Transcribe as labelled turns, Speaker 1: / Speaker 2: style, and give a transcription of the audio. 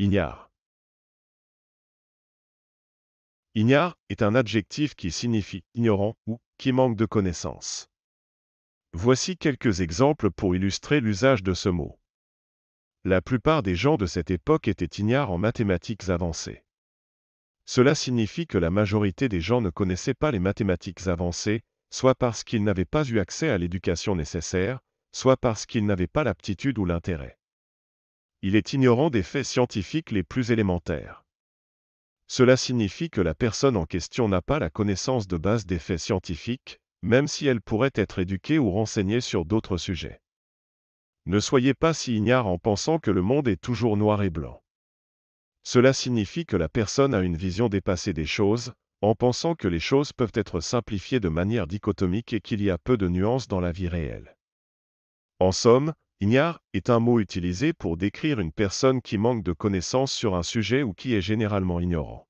Speaker 1: Ignare. Ignare
Speaker 2: est un adjectif qui signifie ignorant ou qui manque de connaissances. Voici quelques exemples pour illustrer l'usage de ce mot. La plupart des gens de cette époque étaient ignares en mathématiques avancées. Cela signifie que la majorité des gens ne connaissaient pas les mathématiques avancées, soit parce qu'ils n'avaient pas eu accès à l'éducation nécessaire, soit parce qu'ils n'avaient pas l'aptitude ou l'intérêt il est ignorant des faits scientifiques les plus élémentaires. Cela signifie que la personne en question n'a pas la connaissance de base des faits scientifiques, même si elle pourrait être éduquée ou renseignée sur d'autres sujets. Ne soyez pas si ignare en pensant que le monde est toujours noir et blanc. Cela signifie que la personne a une vision dépassée des choses, en pensant que les choses peuvent être simplifiées de manière dichotomique et qu'il y a peu de nuances dans la vie réelle. En somme, Ignare est un mot utilisé pour décrire une personne qui manque de connaissances sur un sujet ou qui est généralement ignorant.